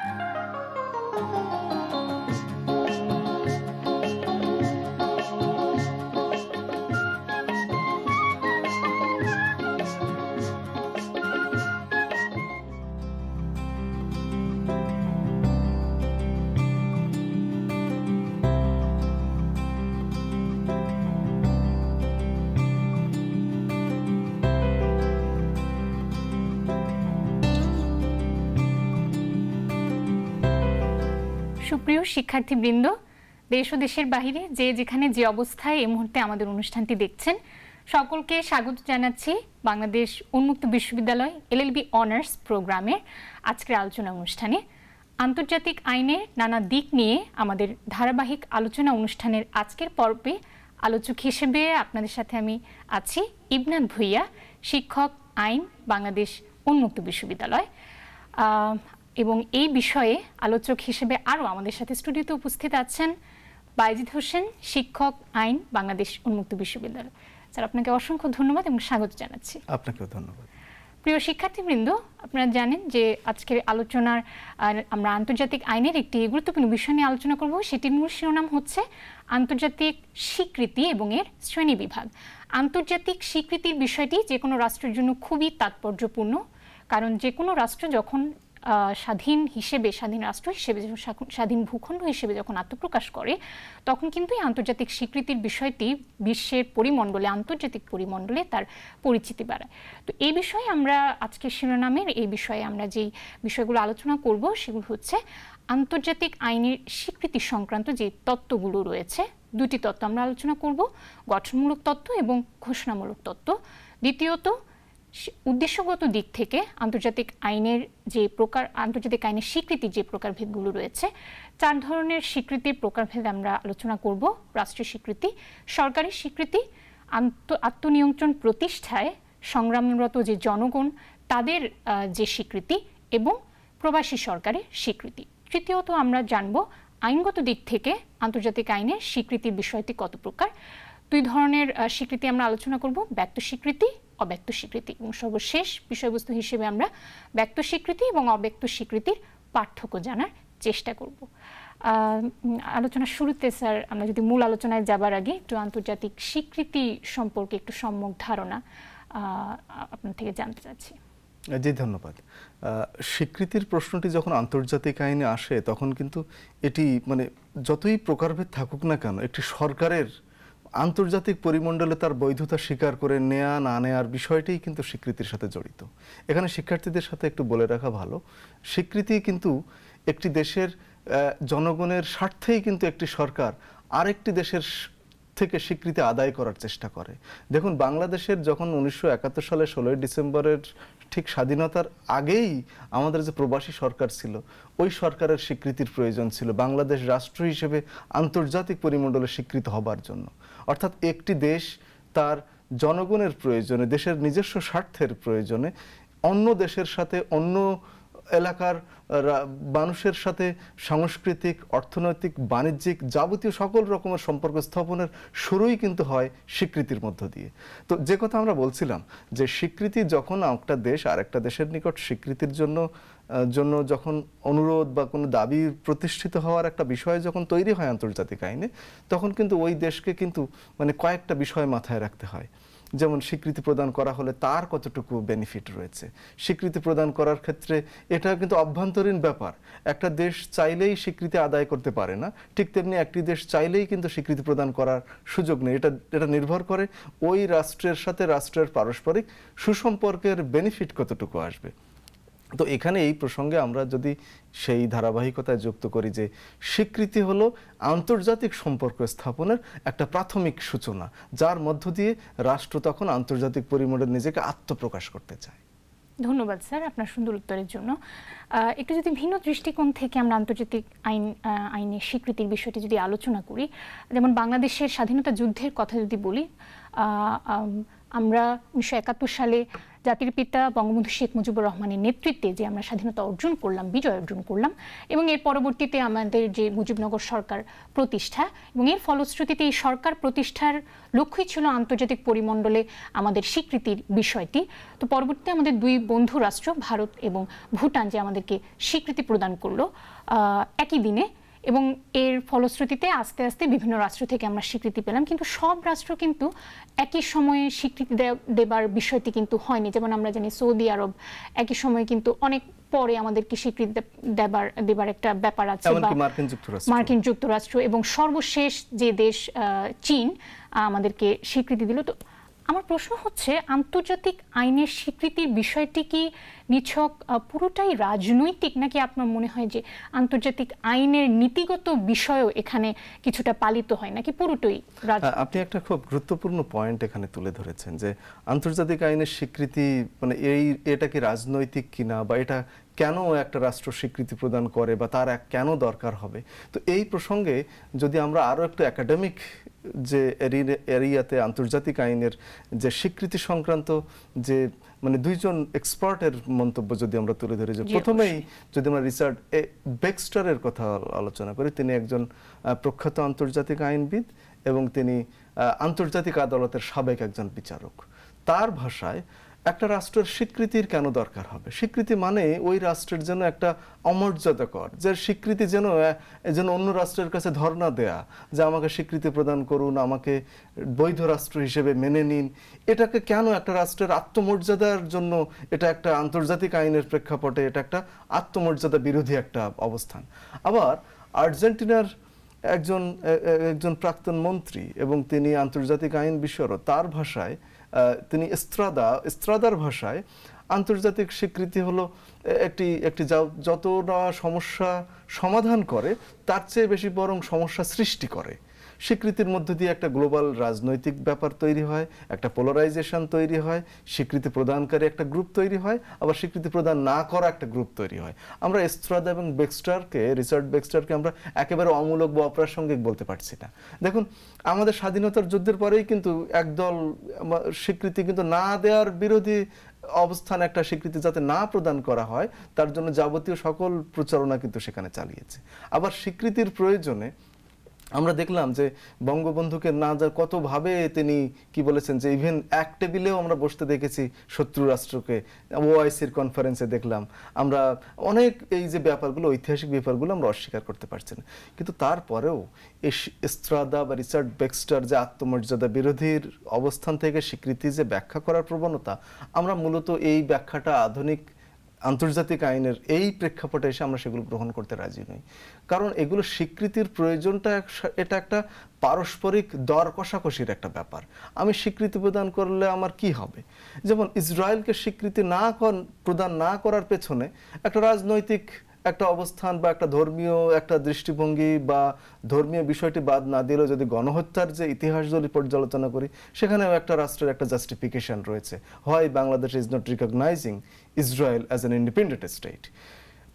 Thank you. প্রিয় শিক্ষার্থীবৃন্দ দেশ ও দেশের বাহিরে যে যেখানে যে অবস্থায় এই মুহূর্তে আমাদের অনুষ্ঠানটি দেখছেন সকলকে স্বাগত জানাচ্ছি বাংলাদেশ উন্মুক্ত বিশ্ববিদ্যালয় এলএলবি অনার্স প্রোগ্রামের আজকের আলোচনা অনুষ্ঠানে আন্তর্জাতিক আইনের নানা দিক নিয়ে আমাদের ধারাবাহিক আলোচনা অনুষ্ঠানের আজকের পর্বে আলোচক হিসেবে আপনাদের সাথে আমি আছি ইবনাথ ভুইয়া শিক্ষক আইন বাংলাদেশ উন্মুক্ত বিশ্ববিদ্যালয় এবং এই বিষয়ে আলোচক হিসেবে আরও আমাদের সাথে স্টুডিওতে উপস্থিত আছেন বাইজিদ হোসেন শিক্ষক আইন বাংলাদেশ উন্মুক্ত বিশ্ববিদ্যালয় স্যার আপনাকে অসংখ্য ধন্যবাদ এবং স্বাগত জানাচ্ছি আপনাকেও ধন্যবাদ প্রিয় শিক্ষার্থীবৃন্দ আপনারা জানেন যে আজকের আলোচনার আমরা আন্তর্জাতিক আইনের একটি গুরুত্বপূর্ণ বিষয় নিয়ে আলোচনা করব সেটির মূল শিরোনাম হচ্ছে আন্তর্জাতিক স্বীকৃতি এবং এর শ্রেণী বিভাগ আন্তর্জাতিক স্বীকৃতির বিষয়টি যে কোনো রাষ্ট্রের জন্য খুবই তাৎপর্যপূর্ণ কারণ যে কোনো রাষ্ট্র যখন স্বাধীন হিসেবে স্বাধীন রাষ্ট্র হিসেবে স্বাধীন ভূখণ্ড হিসেবে যখন আত্মপ্রকাশ করে তখন কিন্তু এই আন্তর্জাতিক স্বীকৃতির বিষয়টি বিশ্বের পরিমণ্ডলে আন্তর্জাতিক পরিমণ্ডলে তার পরিচিতি বাড়ায় তো এই বিষয়ে আমরা আজকের শিরোনামের এই বিষয়ে আমরা যেই বিষয়গুলো আলোচনা করব সেগুলো হচ্ছে আন্তর্জাতিক আইনের স্বীকৃতি সংক্রান্ত যে তত্ত্বগুলো রয়েছে দুটি তত্ত্ব আমরা আলোচনা করব গঠনমূলক তত্ত্ব এবং ঘোষণামূলক তত্ত্ব দ্বিতীয়ত উদ্দেশ্যগত দিক থেকে আন্তর্জাতিক আইনের যে প্রকার আন্তর্জাতিক আইনের স্বীকৃতির যে প্রকারভেদগুলো রয়েছে চার ধরনের স্বীকৃতির প্রকারভেদ আমরা আলোচনা করব রাষ্ট্রীয় স্বীকৃতি সরকারি স্বীকৃতি আত্মনিয়ন্ত্রণ প্রতিষ্ঠায় সংগ্রামরত যে জনগণ তাদের যে স্বীকৃতি এবং প্রবাসী সরকারের স্বীকৃতি তৃতীয়ত আমরা জানব আইনগত দিক থেকে আন্তর্জাতিক আইনের স্বীকৃতির বিষয়টি কত প্রকার দুই ধরনের স্বীকৃতি আমরা আলোচনা করব ব্যক্ত স্বীকৃতি অব্যক্ত স্বীকৃতি এবং সর্বশেষ বিষয়বস্তু হিসেবে আমরা ব্যক্ত স্বীকৃতি এবং অব্যক্ত স্বীকৃতির পার্থক্য জানার চেষ্টা করব আলোচনা শুরুতে স্যার আমরা যদি মূল আলোচনায় যাবার আগে একটু আন্তর্জাতিক স্বীকৃতি সম্পর্কে একটু সম্যক ধারণা আপনার থেকে জানতে চাচ্ছি জি ধন্যবাদ স্বীকৃতির প্রশ্নটি যখন আন্তর্জাতিক আইনে আসে তখন কিন্তু এটি মানে যতই প্রকারভেদ থাকুক না কেন একটি সরকারের আন্তর্জাতিক পরিমণ্ডলে তার বৈধতা স্বীকার করে নেয়া না নেয়ার বিষয়টাই কিন্তু স্বীকৃতির সাথে জড়িত এখানে শিক্ষার্থীদের সাথে একটু বলে রাখা ভালো স্বীকৃতি কিন্তু একটি দেশের জনগণের স্বার্থেই কিন্তু একটি সরকার আরেকটি দেশের থেকে স্বীকৃতি আদায় করার চেষ্টা করে দেখুন বাংলাদেশের যখন উনিশশো সালে ষোলোই ডিসেম্বরের ঠিক স্বাধীনতার আগেই আমাদের যে প্রবাসী সরকার ছিল ওই সরকারের স্বীকৃতির প্রয়োজন ছিল বাংলাদেশ রাষ্ট্র হিসেবে আন্তর্জাতিক পরিমণ্ডলে স্বীকৃত হবার জন্য অর্থাৎ একটি দেশ তার জনগণের প্রয়োজনে দেশের নিজস্ব স্বার্থের প্রয়োজনে অন্য দেশের সাথে অন্য এলাকার মানুষের সাথে সাংস্কৃতিক অর্থনৈতিক বাণিজ্যিক যাবতীয় সকল রকমের সম্পর্ক স্থাপনের শুরুই কিন্তু হয় স্বীকৃতির মধ্য দিয়ে তো যে কথা আমরা বলছিলাম যে স্বীকৃতি যখন একটা দেশ আর একটা দেশের নিকট স্বীকৃতির জন্য জন্য যখন অনুরোধ বা কোনো দাবি প্রতিষ্ঠিত হওয়ার একটা বিষয় যখন তৈরি হয় আন্তর্জাতিক আইনে তখন কিন্তু ওই দেশকে কিন্তু মানে কয়েকটা বিষয় মাথায় রাখতে হয় যেমন স্বীকৃতি প্রদান করা হলে তার কতটুকু বেনিফিট রয়েছে স্বীকৃতি প্রদান করার ক্ষেত্রে এটা কিন্তু অভ্যন্তরীণ ব্যাপার একটা দেশ চাইলেই স্বীকৃতি আদায় করতে পারে না ঠিক তেমনি একটি দেশ চাইলেই কিন্তু স্বীকৃতি প্রদান করার সুযোগ নেই এটা এটা নির্ভর করে ওই রাষ্ট্রের সাথে রাষ্ট্রের পারস্পরিক সুসম্পর্কের বেনিফিট কতটুকু আসবে তো এখানে এই প্রসঙ্গে আমরা যদি সেই ধারাবাহিকতায় যুক্ত করি যে স্বীকৃতি হলো আন্তর্জাতিক সম্পর্ক স্থাপনের একটা প্রাথমিক সূচনা যার মধ্য দিয়ে রাষ্ট্র তখন আন্তর্জাতিক পরিমণ্ডল নিজেকে আত্মপ্রকাশ করতে চায় ধন্যবাদ স্যার আপনার সুন্দর উত্তরের জন্য একটু যদি ভিন্ন দৃষ্টিকোণ থেকে আমরা আন্তর্জাতিক আইন আইনের স্বীকৃতির বিষয়টি যদি আলোচনা করি যেমন বাংলাদেশের স্বাধীনতা যুদ্ধের কথা যদি বলি আমরা উনিশশো সালে জাতির পিতা বঙ্গবন্ধু শেখ মুজিবুর রহমানের নেতৃত্বে যে আমরা স্বাধীনতা অর্জন করলাম বিজয় অর্জন করলাম এবং এর পরবর্তীতে আমাদের যে মুজিবনগর সরকার প্রতিষ্ঠা এবং এর ফলশ্রুতিতে এই সরকার প্রতিষ্ঠার লক্ষ্যই ছিল আন্তর্জাতিক পরিমণ্ডলে আমাদের স্বীকৃতির বিষয়টি তো পরবর্তীতে আমাদের দুই বন্ধু রাষ্ট্র ভারত এবং ভুটান যে আমাদেরকে স্বীকৃতি প্রদান করলো একই দিনে এবং এর ফলশ্রুতিতে আস্তে আস্তে বিভিন্ন রাষ্ট্র থেকে আমরা স্বীকৃতি পেলাম কিন্তু সব রাষ্ট্র কিন্তু একই সময়ে স্বীকৃতি দেবার বিষয়টি কিন্তু হয়নি যেমন আমরা জানি সৌদি আরব একই সময়ে কিন্তু অনেক পরে আমাদেরকে স্বীকৃতি দেবার দেবার একটা ব্যাপার আছে মার্কিন যুক্তরাষ্ট্র এবং সর্বশেষ যে দেশ চীন আমাদেরকে স্বীকৃতি দিল তো আমার প্রশ্ন হচ্ছে আন্তর্জাতিক আইনের স্বীকৃতির বিষয়টি কি নিছক পুরোটাই রাজনৈতিক নাকি আপনার মনে হয় যে আন্তর্জাতিক আইনের নীতিগত বিষয়ও এখানে কিছুটা পালিত হয় নাকি পুরোটাই আপনি একটা খুব গুরুত্বপূর্ণ পয়েন্ট এখানে তুলে ধরেছেন যে আন্তর্জাতিক আইনের স্বীকৃতি মানে এই এটা কি রাজনৈতিক কিনা বা এটা কেন একটা রাষ্ট্র স্বীকৃতি প্রদান করে বা তার এক কেন দরকার হবে তো এই প্রসঙ্গে যদি আমরা আরও একটু একাডেমিক যে এরিয়াতে আন্তর্জাতিক আইনের যে স্বীকৃতি সংক্রান্ত যে মানে দুইজন এক্সপার্টের মন্তব্য যদি আমরা তুলে ধরি যে প্রথমেই যদি আমরা রিচার্ড বেক্সটারের কথা আলোচনা করি তিনি একজন প্রখ্যাত আন্তর্জাতিক আইনবিদ এবং তিনি আন্তর্জাতিক আদালতের সাবেক একজন বিচারক তার ভাষায় একটা রাষ্ট্রের স্বীকৃতির কেন দরকার হবে স্বীকৃতি মানে ওই রাষ্ট্রের জন্য একটা অমর্যাদাকর যে স্বীকৃতি যেন যেন অন্য রাষ্ট্রের কাছে ধর্ণা দেয়া যে আমাকে স্বীকৃতি প্রদান করুন আমাকে বৈধ রাষ্ট্র হিসেবে মেনে নিন এটাকে কেন একটা রাষ্ট্রের আত্মমর্যাদার জন্য এটা একটা আন্তর্জাতিক আইনের প্রেক্ষাপটে এটা একটা আত্মমর্যাদা বিরোধী একটা অবস্থান আবার আর্জেন্টিনার একজন একজন প্রাক্তন মন্ত্রী এবং তিনি আন্তর্জাতিক আইন বিশারদ তার ভাষায় তিনি স্ত্রাদা স্ত্রাদার ভাষায় আন্তর্জাতিক স্বীকৃতি হলো একটি একটি যত না সমস্যা সমাধান করে তার চেয়ে বেশি বরং সমস্যা সৃষ্টি করে স্বীকৃতির মধ্য দিয়ে একটা গ্লোবাল রাজনৈতিক ব্যাপার তৈরি হয় একটা পোলারাইজেশন তৈরি হয় স্বীকৃতি প্রদানকারী একটা গ্রুপ তৈরি হয় আবার স্বীকৃতি প্রদান না করা একটা গ্রুপ তৈরি হয় আমরা এস্ত্রাদা এবং বেক্সটারকে রিচার্ড বেক্সটারকে আমরা একেবারে অমূলক বা অপ্রাসঙ্গিক বলতে পারছি না দেখুন আমাদের স্বাধীনতার যুদ্ধের পরেই কিন্তু একদল স্বীকৃতি কিন্তু না দেওয়ার বিরোধী অবস্থান একটা স্বীকৃতি যাতে না প্রদান করা হয় তার জন্য যাবতীয় সকল প্রচারণা কিন্তু সেখানে চালিয়েছে আবার স্বীকৃতির প্রয়োজনে আমরা দেখলাম যে বঙ্গবন্ধুকে না যা কতভাবে তিনি কি বলেছেন যে ইভেন এক টেবিলেও আমরা বসতে দেখেছি শত্রু রাষ্ট্রকে ওআইসির কনফারেন্সে দেখলাম আমরা অনেক এই যে ব্যাপারগুলো ঐতিহাসিক ব্যাপারগুলো আমরা অস্বীকার করতে পারছি না কিন্তু তারপরেও ইস্ত্রাদা বা রিচার্ড বেক্সটার যে আত্মমর্যাদা বিরোধীর অবস্থান থেকে স্বীকৃতি যে ব্যাখ্যা করার প্রবণতা আমরা মূলত এই ব্যাখ্যাটা আধুনিক আন্তর্জাতিক আইনের এই প্রেক্ষাপটে এসে আমরা সেগুলো গ্রহণ করতে রাজি নই কারণ এগুলো স্বীকৃতির প্রয়োজনটা এটা একটা পারস্পরিক দর কষাকষির একটা ব্যাপার আমি স্বীকৃতি প্রদান করলে আমার কি হবে যেমন ইসরায়েলকে স্বীকৃতি না প্রদান না করার পেছনে একটা রাজনৈতিক একটা অবস্থান বা একটা ধর্মীয় একটা দৃষ্টিভঙ্গি বা ধর্মীয় বিষয়টি বাদ না দিলেও যদি গণহত্যার যে ইতিহাস যদি পর্যালোচনা করি সেখানেও একটা রাষ্ট্রের একটা জাস্টিফিকেশন রয়েছে হয় Bangladesh is not recognizing Israel as an independent state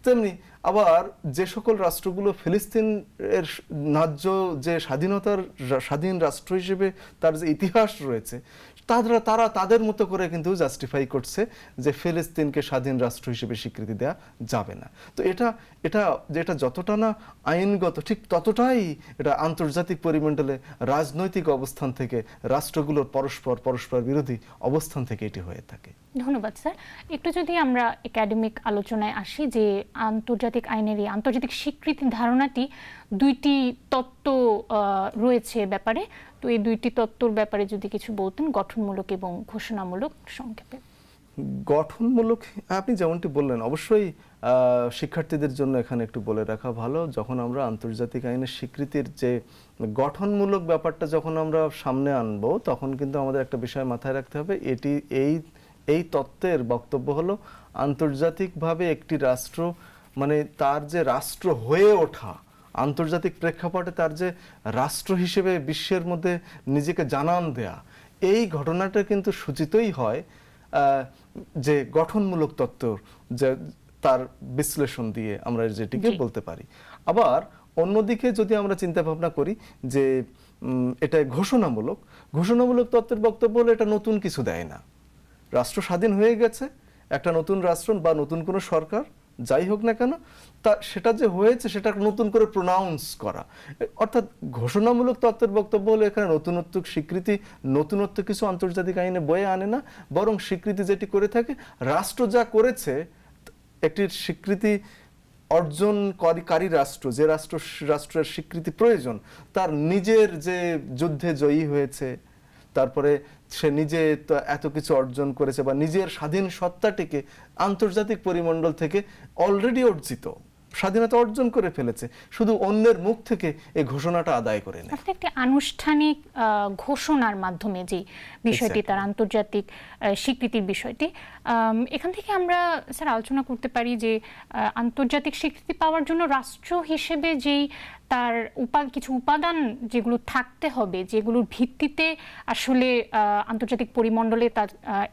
তেমনি আবার যে সকল রাষ্ট্রগুলো ফিলিস্তিন এর ন্যায্য যে স্বাধীনতার স্বাধীন রাষ্ট্র হিসেবে তার যে ইতিহাস রয়েছে তারা তারা তাদের মতো করে কিন্তু জাস্টিফাই করছে যে ফিলিস্তিনকে স্বাধীন রাষ্ট্র হিসেবে স্বীকৃতি দেওয়া যাবে না তো এটা এটা যেটা যতটা না আইনগত ঠিক ততটাই এটা আন্তর্জাতিক পরিমণ্ডলে রাজনৈতিক অবস্থান থেকে রাষ্ট্রগুলোর পরস্পর পরস্পর বিরোধী অবস্থান থেকে এটি হয়ে থাকে ধন্যবাদ স্যার একটু যদি আমরা একাডেমিক আলোচনায় আসি যে আন্তর্জাতিক আইনের এই আন্তর্জাতিক স্বীকৃতি ধারণাটি দুইটি তত্ত্ব রয়েছে ব্যাপারে তো এই দুইটি তত্ত্বর ব্যাপারে যদি কিছু বলতেন গঠনমূলক এবং ঘোষণামূলক সংক্ষেপে গঠনমূলক আপনি যেমনটি বললেন অবশ্যই শিক্ষার্থীদের জন্য এখানে একটু বলে রাখা ভালো যখন আমরা আন্তর্জাতিক আইনের স্বীকৃতির যে গঠনমূলক ব্যাপারটা যখন আমরা সামনে আনবো তখন কিন্তু আমাদের একটা বিষয় মাথায় রাখতে হবে এটি এই এই তত্ত্বের বক্তব্য হলো আন্তর্জাতিকভাবে একটি রাষ্ট্র মানে তার যে রাষ্ট্র হয়ে ওঠা আন্তর্জাতিক প্রেক্ষাপটে তার যে রাষ্ট্র হিসেবে বিশ্বের মধ্যে নিজেকে জানান দেয়া এই ঘটনাটা কিন্তু সূচিতই হয় যে গঠনমূলক তত্ত্বর যে তার বিশ্লেষণ দিয়ে আমরা যেটিকে বলতে পারি আবার অন্যদিকে যদি আমরা চিন্তা ভাবনা করি যে এটা ঘোষণামূলক ঘোষণামূলক তত্ত্বের বক্তব্য হলে এটা নতুন কিছু দেয় না রাষ্ট্র স্বাধীন হয়ে গেছে একটা নতুন রাষ্ট্র বা নতুন কোনো সরকার যাই হোক না কেন তা সেটা যে হয়েছে সেটা নতুন করে প্রোনাউন্স করা অর্থাৎ ঘোষণামূলক তত্ত্বের বক্তব্য হলো এখানে নতুনত্ব স্বীকৃতি নতুনত্ব কিছু আন্তর্জাতিক আইনে বয়ে আনে না বরং স্বীকৃতি যেটি করে থাকে রাষ্ট্র যা করেছে একটি স্বীকৃতি অর্জন কারী রাষ্ট্র যে রাষ্ট্র রাষ্ট্রের স্বীকৃতি প্রয়োজন তার নিজের যে যুদ্ধে জয়ী হয়েছে তারপরে সে নিজে এত কিছু অর্জন করেছে বা নিজের স্বাধীন সত্তাটিকে আন্তর্জাতিক পরিমণ্ডল থেকে অলরেডি অর্জিত স্বাধীনতা অর্জন করে ফেলেছে শুধু অন্যের মুখ থেকে এই ঘোষণাটা আদায় করে নেয় একটি আনুষ্ঠানিক ঘোষণার মাধ্যমে যে বিষয়টি তার আন্তর্জাতিক স্বীকৃতির বিষয়টি এখান থেকে আমরা স্যার আলোচনা করতে পারি যে আন্তর্জাতিক স্বীকৃতি পাওয়ার জন্য রাষ্ট্র হিসেবে যেই তার উপা কিছু উপাদান যেগুলো থাকতে হবে যেগুলোর ভিত্তিতে আসলে আন্তর্জাতিক পরিমণ্ডলে তার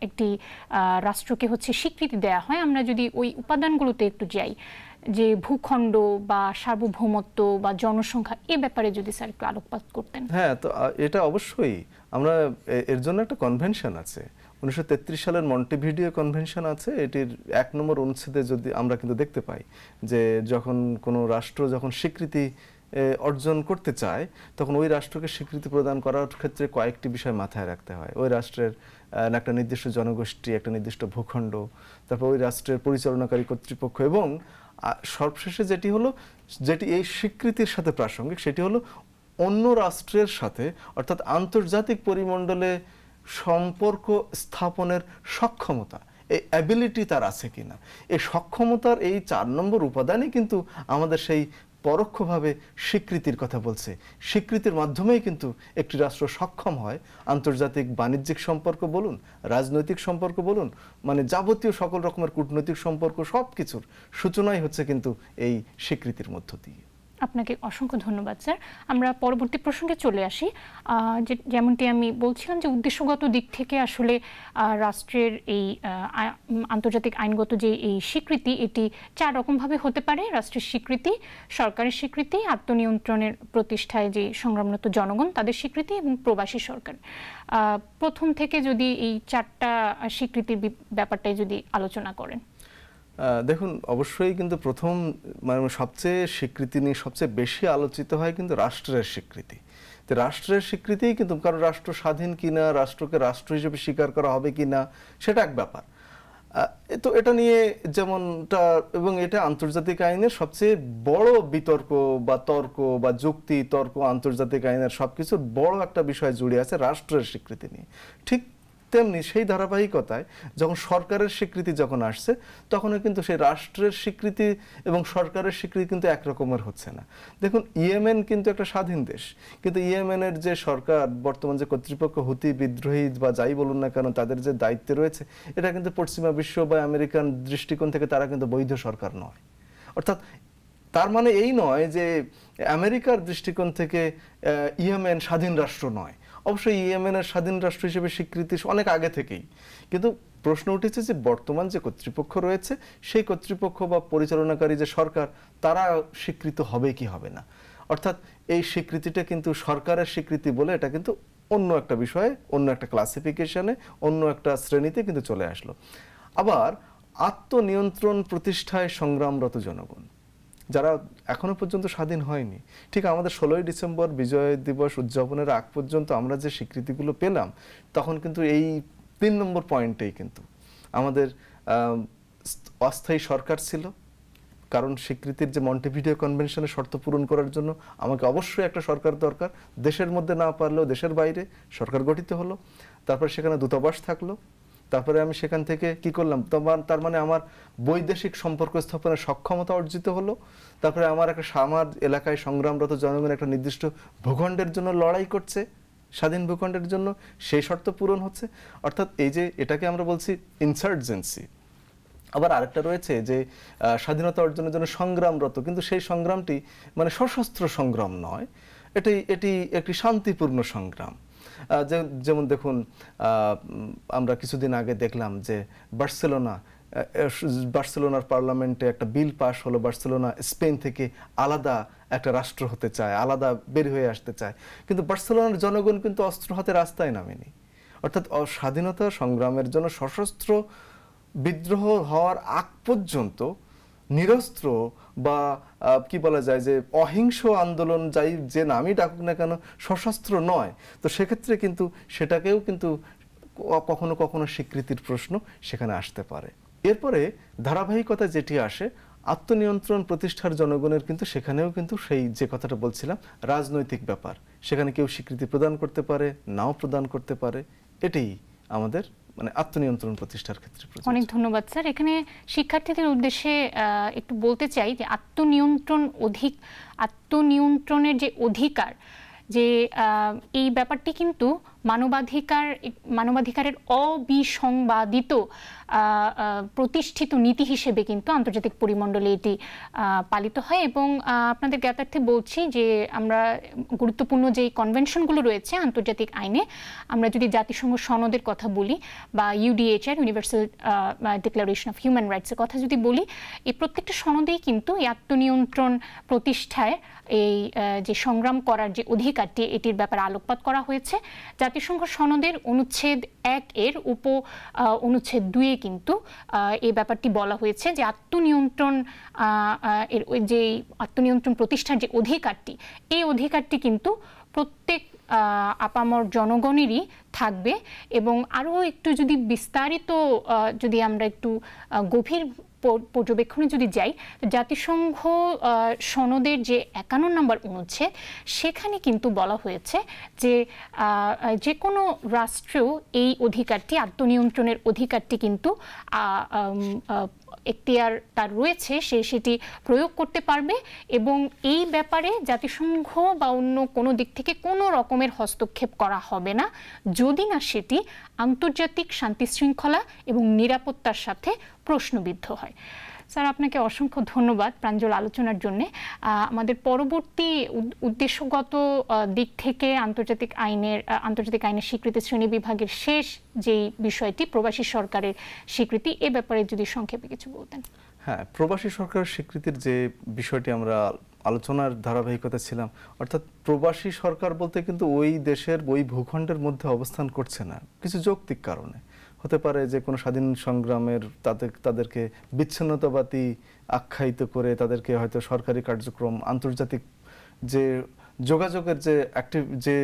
একটি রাষ্ট্রকে হচ্ছে স্বীকৃতি দেয়া হয় আমরা যদি ওই উপাদানগুলোতে একটু যাই যে ভূখণ্ড বা সার্বভৌমত্ব বা জনসংখ্যা এ ব্যাপারে যদি স্যার একটু আলোকপাত করতেন হ্যাঁ তো এটা অবশ্যই আমরা এর জন্য একটা কনভেনশন আছে উনিশশো সালের মন্টিভিডিও কনভেনশন আছে এটির এক নম্বর অনুচ্ছেদে যদি আমরা কিন্তু দেখতে পাই যে যখন কোনো রাষ্ট্র যখন স্বীকৃতি অর্জন করতে চায় তখন ওই রাষ্ট্রকে স্বীকৃতি প্রদান করার ক্ষেত্রে কয়েকটি বিষয় মাথায় রাখতে হয় ওই রাষ্ট্রের একটা নির্দিষ্ট জনগোষ্ঠী একটা নির্দিষ্ট ভূখণ্ড তারপর ওই রাষ্ট্রের পরিচালনাকারী কর্তৃপক্ষ এবং সর্বশেষে যেটি হলো যেটি এই স্বীকৃতির সাথে প্রাসঙ্গিক সেটি হলো অন্য রাষ্ট্রের সাথে অর্থাৎ আন্তর্জাতিক পরিমণ্ডলে সম্পর্ক স্থাপনের সক্ষমতা এই অ্যাবিলিটি তার আছে কিনা এই সক্ষমতার এই চার নম্বর উপাদানই কিন্তু আমাদের সেই পরোক্ষভাবে স্বীকৃতির কথা বলছে স্বীকৃতির মাধ্যমেই কিন্তু একটি রাষ্ট্র সক্ষম হয় আন্তর্জাতিক বাণিজ্যিক সম্পর্ক বলুন রাজনৈতিক সম্পর্ক বলুন মানে যাবতীয় সকল রকমের কূটনৈতিক সম্পর্ক সব কিছুর সূচনাই হচ্ছে কিন্তু এই স্বীকৃতির মধ্য দিয়ে আপনাকে অসংখ্য ধন্যবাদ স্যার আমরা পরবর্তী প্রসঙ্গে চলে আসি যেমনটি আমি বলছিলাম যে উদ্দেশ্যগত দিক থেকে আসলে রাষ্ট্রের এই আন্তর্জাতিক আইনগত যে এই স্বীকৃতি এটি চার রকমভাবে হতে পারে রাষ্ট্রের স্বীকৃতি সরকারের স্বীকৃতি আত্মনিয়ন্ত্রণের প্রতিষ্ঠায় যে সংগ্রামরত জনগণ তাদের স্বীকৃতি এবং প্রবাসী সরকার প্রথম থেকে যদি এই চারটা স্বীকৃতির ব্যাপারটাই যদি আলোচনা করেন দেখুন অবশ্যই কিন্তু প্রথম মানে সবচেয়ে স্বীকৃতি নিয়ে সবচেয়ে বেশি আলোচিত হয় কিন্তু রাষ্ট্রের স্বীকৃতি তো রাষ্ট্রের স্বীকৃতি কিন্তু কারণ রাষ্ট্র স্বাধীন কিনা রাষ্ট্রকে রাষ্ট্র হিসেবে স্বীকার করা হবে কিনা সেটা এক ব্যাপার তো এটা নিয়ে যেমনটা এবং এটা আন্তর্জাতিক আইনের সবচেয়ে বড় বিতর্ক বা তর্ক বা যুক্তি তর্ক আন্তর্জাতিক আইনের সব কিছুর বড় একটা বিষয় জুড়ে আছে রাষ্ট্রের স্বীকৃতি নিয়ে ঠিক তেমনি সেই ধারাবাহিকতায় যখন সরকারের স্বীকৃতি যখন আসছে তখনও কিন্তু সেই রাষ্ট্রের স্বীকৃতি এবং সরকারের স্বীকৃতি কিন্তু একরকমের হচ্ছে না দেখুন ইয়েমেন কিন্তু একটা স্বাধীন দেশ কিন্তু ইয়েমেনের যে সরকার বর্তমান যে কর্তৃপক্ষ হুতি বিদ্রোহী বা যাই বলুন না কেন তাদের যে দায়িত্ব রয়েছে এটা কিন্তু পশ্চিমা বিশ্ব বা আমেরিকান দৃষ্টিকোণ থেকে তারা কিন্তু বৈধ সরকার নয় অর্থাৎ তার মানে এই নয় যে আমেরিকার দৃষ্টিকোণ থেকে ইয়েমেন স্বাধীন রাষ্ট্র নয় অবশ্যই ইয়েমেনের স্বাধীন রাষ্ট্র হিসেবে স্বীকৃতি অনেক আগে থেকেই কিন্তু প্রশ্ন উঠেছে যে বর্তমান যে কর্তৃপক্ষ রয়েছে সেই কর্তৃপক্ষ বা পরিচালনাকারী যে সরকার তারা স্বীকৃত হবে কি হবে না অর্থাৎ এই স্বীকৃতিটা কিন্তু সরকারের স্বীকৃতি বলে এটা কিন্তু অন্য একটা বিষয়ে অন্য একটা ক্লাসিফিকেশনে অন্য একটা শ্রেণীতে কিন্তু চলে আসলো আবার আত্মনিয়ন্ত্রণ প্রতিষ্ঠায় সংগ্রামরত জনগণ যারা এখনও পর্যন্ত স্বাধীন হয়নি ঠিক আমাদের ষোলোই ডিসেম্বর বিজয় দিবস উদযাপনের আগ পর্যন্ত আমরা যে স্বীকৃতিগুলো পেলাম তখন কিন্তু এই তিন নম্বর পয়েন্টেই কিন্তু আমাদের অস্থায়ী সরকার ছিল কারণ স্বীকৃতির যে মন্টিভিডিও কনভেনশনের শর্ত পূরণ করার জন্য আমাকে অবশ্যই একটা সরকার দরকার দেশের মধ্যে না পারলেও দেশের বাইরে সরকার গঠিত হলো তারপর সেখানে দূতাবাস থাকলো তারপরে আমি সেখান থেকে কি করলাম তোমার তার মানে আমার বৈদেশিক সম্পর্ক স্থাপনের সক্ষমতা অর্জিত হলো তারপরে আমার একটা সামার এলাকায় সংগ্রামরত জনগণ একটা নির্দিষ্ট ভূখণ্ডের জন্য লড়াই করছে স্বাধীন ভূখণ্ডের জন্য সেই শর্ত পূরণ হচ্ছে অর্থাৎ এই যে এটাকে আমরা বলছি ইনসার্জেন্সি আবার আরেকটা রয়েছে যে স্বাধীনতা অর্জনের জন্য সংগ্রামরত কিন্তু সেই সংগ্রামটি মানে সশস্ত্র সংগ্রাম নয় এটি এটি একটি শান্তিপূর্ণ সংগ্রাম যেমন দেখুন আমরা কিছুদিন আগে দেখলাম যে বার্সেলোনা বার্সেলোনার পার্লামেন্টে একটা বিল পাস হলো বার্সেলোনা স্পেন থেকে আলাদা একটা রাষ্ট্র হতে চায় আলাদা বের হয়ে আসতে চায় কিন্তু বার্সেলোনার জনগণ কিন্তু অস্ত্র হাতে রাস্তায় নামেনি অর্থাৎ স্বাধীনতা সংগ্রামের জন্য সশস্ত্র বিদ্রোহ হওয়ার আগ পর্যন্ত নিরস্ত্র বা কি বলা যায় যে অহিংস আন্দোলন যাই যে নামই ডাকুক না কেন সশস্ত্র নয় তো সেক্ষেত্রে কিন্তু সেটাকেও কিন্তু কখনো কখনো স্বীকৃতির প্রশ্ন সেখানে আসতে পারে এরপরে ধারাবাহিকতা যেটি আসে আত্মনিয়ন্ত্রণ প্রতিষ্ঠার জনগণের কিন্তু সেখানেও কিন্তু সেই যে কথাটা বলছিলাম রাজনৈতিক ব্যাপার সেখানে কেউ স্বীকৃতি প্রদান করতে পারে নাও প্রদান করতে পারে এটাই আমাদের মানে আত্মনিয়ন্ত্রণ প্রতিষ্ঠার ক্ষেত্রে অনেক ধন্যবাদ স্যার এখানে শিক্ষার্থীদের উদ্দেশ্যে একটু বলতে চাই যে আত্মনিয়ন্ত্রণ অধিক আত্মনিয়ন্ত্রণের যে অধিকার যে এই ব্যাপারটি কিন্তু মানবাধিকার মানবাধিকারের অবিসংবাদিত প্রতিষ্ঠিত নীতি হিসেবে কিন্তু আন্তর্জাতিক পরিমণ্ডলে এটি পালিত হয় এবং আপনাদের জ্ঞাতার্থে বলছি যে আমরা গুরুত্বপূর্ণ যেই কনভেনশনগুলো রয়েছে আন্তর্জাতিক আইনে আমরা যদি জাতিসংঘ সনদের কথা বলি বা UDHR universal declaration of human রাইটসের কথা যদি বলি এই প্রত্যেকটা সনদেই কিন্তু এই আত্মনিয়ন্ত্রণ প্রতিষ্ঠায় এই যে সংগ্রাম করার যে অধিকারটি এটির ব্যাপারে আলোকপাত করা হয়েছে যা জাতিসংঘ সনদের অনুচ্ছেদ এক এর উপ অনুচ্ছেদ দুয়ে কিন্তু এই ব্যাপারটি বলা হয়েছে যে আত্মনিয়ন্ত্রণ এর যে আত্মনিয়ন্ত্রণ প্রতিষ্ঠার যে অধিকারটি এই অধিকারটি কিন্তু প্রত্যেক আপামর জনগণেরই থাকবে এবং আরও একটু যদি বিস্তারিত যদি আমরা একটু গভীর পর্যবেক্ষণে যদি যাই জাতিসংঘ সনদের যে একান্ন নম্বর অনুচ্ছেদ সেখানে কিন্তু বলা হয়েছে যে যে কোনো রাষ্ট্রেও এই অধিকারটি আত্মনিয়ন্ত্রণের অধিকারটি কিন্তু এখতিয়ার তার রয়েছে সে সেটি প্রয়োগ করতে পারবে এবং এই ব্যাপারে জাতিসংঘ বা অন্য কোনো দিক থেকে কোনো রকমের হস্তক্ষেপ করা হবে না যদি না সেটি আন্তর্জাতিক শান্তি শৃঙ্খলা এবং নিরাপত্তার সাথে প্রশ্নবিদ্ধ হয় স্যার আপনাকে অসংখ্য ধন্যবাদ প্রাঞ্জল আলোচনার জন্য আমাদের পরবর্তী উদ্দেশ্যগত দিক থেকে আন্তর্জাতিক আইনের আন্তর্জাতিক আইনের স্বীকৃতি শ্রেণী বিভাগের শেষ যেই বিষয়টি প্রবাসী সরকারের স্বীকৃতি এ ব্যাপারে যদি সংক্ষেপে কিছু বলতেন হ্যাঁ প্রবাসী সরকার স্বীকৃতির যে বিষয়টি আমরা আলোচনার ধারাবাহিকতা ছিলাম অর্থাৎ প্রবাসী সরকার বলতে কিন্তু ওই দেশের ওই ভূখণ্ডের মধ্যে অবস্থান করছে না কিছু যৌক্তিক কারণে হতে পারে যে কোনো স্বাধীন সংগ্রামের তাদের তাদেরকে বিচ্ছিন্নতাবাদী আখ্যায়িত করে তাদেরকে হয়তো সরকারি কার্যক্রম আন্তর্জাতিক যে যোগাযোগের যে অ্যাক্টিভ যে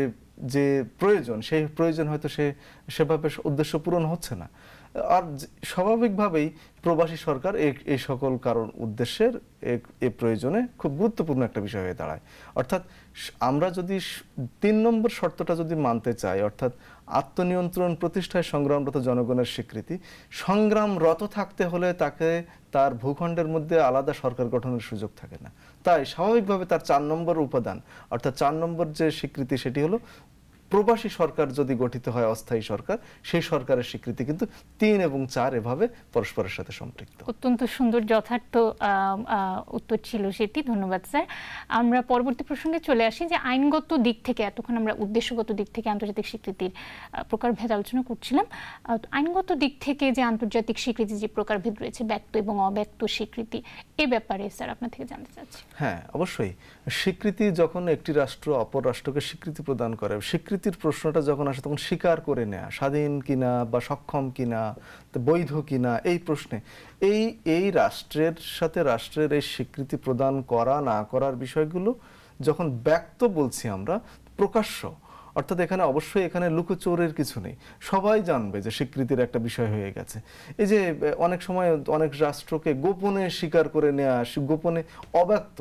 যে প্রয়োজন সেই প্রয়োজন হয়তো সে সেভাবে উদ্দেশ্য পূরণ হচ্ছে না আর স্বাভাবিকভাবেই প্রবাসী সরকার এই সকল কারণ উদ্দেশ্যের এ প্রয়োজনে খুব গুরুত্বপূর্ণ একটা বিষয় হয়ে দাঁড়ায় অর্থাৎ আমরা যদি তিন নম্বর শর্তটা যদি মানতে চাই অর্থাৎ আত্মনিয়ন্ত্রণ প্রতিষ্ঠায় সংগ্রামরত জনগণের স্বীকৃতি সংগ্রামরত থাকতে হলে তাকে তার ভূখণ্ডের মধ্যে আলাদা সরকার গঠনের সুযোগ থাকে না তাই স্বাভাবিকভাবে তার চার নম্বর উপাদান অর্থাৎ চার নম্বর যে স্বীকৃতি সেটি হলো প্রবাসী সরকার যদি গঠিত হয় অস্থায়ী সরকার সেই সরকারের স্বীকৃতি কিন্তু তিন এবং চার এভাবে পরস্পরের সাথে সম্পৃক্ত অত্যন্ত সুন্দর যথার্থ উত্তর ছিল সেটি ধন্যবাদ স্যার আমরা পরবর্তী প্রসঙ্গে চলে আসি যে আইনগত দিক থেকে এতক্ষণ আমরা উদ্দেশ্যগত দিক থেকে আন্তর্জাতিক স্বীকৃতির প্রকারভেদ আলোচনা করছিলাম আইনগত দিক থেকে যে আন্তর্জাতিক স্বীকৃতি যে প্রকারভেদ রয়েছে ব্যক্ত এবং অব্যক্ত স্বীকৃতি এ ব্যাপারে স্যার আপনার থেকে জানতে চাচ্ছি হ্যাঁ অবশ্যই স্বীকৃতি যখন একটি রাষ্ট্র অপর রাষ্ট্রকে স্বীকৃতি প্রদান করে স্বীকৃতি স্বীকৃতির প্রশ্নটা যখন আসে তখন স্বীকার করে নেয়া স্বাধীন কিনা বা সক্ষম কিনা বৈধ কিনা এই প্রশ্নে এই এই রাষ্ট্রের সাথে রাষ্ট্রের এই স্বীকৃতি প্রদান করা না করার বিষয়গুলো যখন ব্যক্ত বলছি আমরা প্রকাশ্য অর্থাৎ এখানে অবশ্যই এখানে লুকোচোরের কিছু নেই সবাই জানবে যে স্বীকৃতির একটা বিষয় হয়ে গেছে এই যে অনেক সময় অনেক রাষ্ট্রকে গোপনে স্বীকার করে নেওয়া গোপনে অব্যক্ত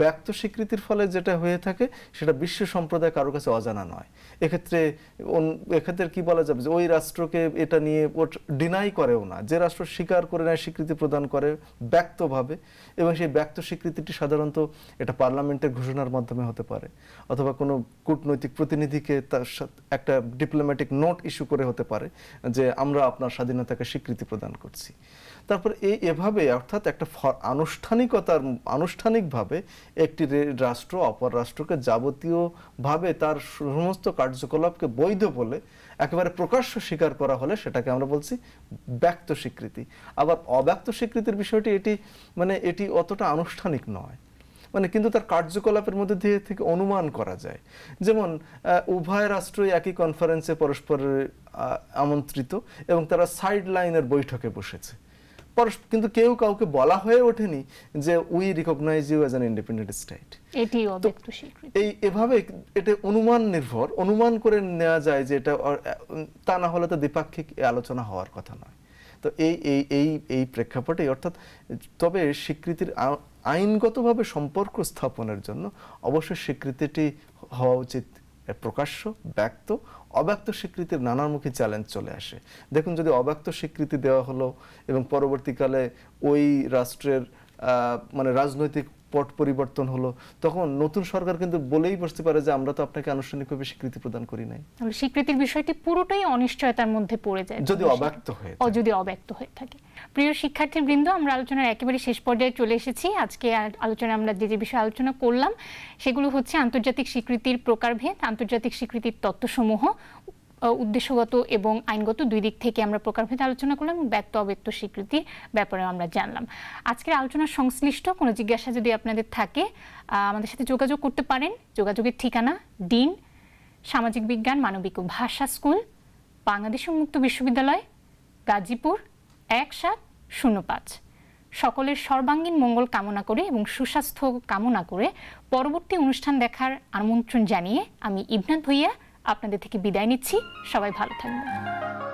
ব্যক্ত স্বীকৃতির ফলে যেটা হয়ে থাকে সেটা বিশ্ব সম্প্রদায় কারো কাছে অজানা নয় এক্ষেত্রে এক্ষেত্রে কি বলা যাবে যে ওই রাষ্ট্রকে এটা নিয়ে ডিনাই করেও না যে রাষ্ট্র স্বীকার করে নেয় স্বীকৃতি প্রদান করে ব্যক্তভাবে এবং সেই ব্যক্ত স্বীকৃতিটি সাধারণত এটা পার্লামেন্টের ঘোষণার মাধ্যমে হতে পারে অথবা কোনো কূটনৈতিক প্রতিনিধিকে তার একটা ডিপ্লোম্যাটিক নোট ইস্যু করে হতে পারে যে আমরা আপনার স্বাধীনতাকে স্বীকৃতি প্রদান করছি তারপর এই এভাবে অর্থাৎ একটা আনুষ্ঠানিকতার আনুষ্ঠানিকভাবে একটি রাষ্ট্র অপর রাষ্ট্রকে যাবতীয়ভাবে তার সমস্ত কার্যকলাপকে বৈধ বলে একেবারে প্রকাশ্য স্বীকার করা হলে সেটাকে আমরা বলছি ব্যক্ত স্বীকৃতি আবার অব্যক্ত স্বীকৃতির বিষয়টি এটি মানে এটি অতটা আনুষ্ঠানিক নয় মানে কিন্তু তার কার্যকলাপের মধ্যে দিয়ে থেকে অনুমান করা যায় যেমন উভয় রাষ্ট্রই একই কনফারেন্সে পরস্পরের আমন্ত্রিত এবং তারা সাইড লাইনের বৈঠকে বসেছে পরস্পর কিন্তু কেউ কাউকে বলা হয়ে ওঠেনি যে we recognize you as an independent state এই এভাবে এটা অনুমান নির্ভর অনুমান করে নেওয়া যায় যে এটা তা না হলে তো দ্বিপাক্ষিক আলোচনা হওয়ার কথা নয় তো এই এই এই এই প্রেক্ষাপটে অর্থাৎ তবে স্বীকৃতির আইনগতভাবে সম্পর্ক স্থাপনের জন্য অবশ্যই স্বীকৃতিটি হওয়া উচিত এর প্রকাশ্য ব্যক্ত অব্যক্ত স্বীকৃতির নানানমুখী চ্যালেঞ্জ চলে আসে দেখুন যদি অব্যক্ত স্বীকৃতি দেওয়া হলো এবং পরবর্তীকালে ওই রাষ্ট্রের মানে রাজনৈতিক পট পরিবর্তন হলো তখন নতুন সরকার কিন্তু বলেই বসতে পারে যে আমরা তো আপনাকে আনুষ্ঠানিকভাবে স্বীকৃতি প্রদান করি নাই স্বীকৃতির বিষয়টি পুরোটাই অনিশ্চয়তার মধ্যে পড়ে যায় যদি অব্যক্ত হয়ে যদি অব্যক্ত হয়ে থাকে প্রিয় শিক্ষার্থীবৃন্দ আমরা আলোচনার একেবারে শেষ পর্যায়ে চলে এসেছি আজকে আলোচনা আমরা যে যে বিষয়ে আলোচনা করলাম সেগুলো হচ্ছে আন্তর্জাতিক স্বীকৃতির প্রকারভেদ আন্তর্জাতিক স্বীকৃতির তত্ত্বসমূহ উদ্দেশ্যগত এবং আইনগত দুই দিক থেকে আমরা প্রকারভেদ আলোচনা করলাম এবং ব্যক্ত অব্যক্ত স্বীকৃতি ব্যাপারে আমরা জানলাম আজকের আলোচনার সংশ্লিষ্ট কোনো জিজ্ঞাসা যদি আপনাদের থাকে আমাদের সাথে যোগাযোগ করতে পারেন যোগাযোগের ঠিকানা ডিন সামাজিক বিজ্ঞান মানবিক ও ভাষা স্কুল বাংলাদেশ মুক্ত বিশ্ববিদ্যালয় গাজীপুর এক সাত শূন্য পাঁচ সকলের সর্বাঙ্গীন মঙ্গল কামনা করে এবং সুস্বাস্থ্য কামনা করে পরবর্তী অনুষ্ঠান দেখার আমন্ত্রণ জানিয়ে আমি ইবনাথ ভইয়া আপনাদের থেকে বিদায় নিচ্ছি সবাই ভালো থাকবেন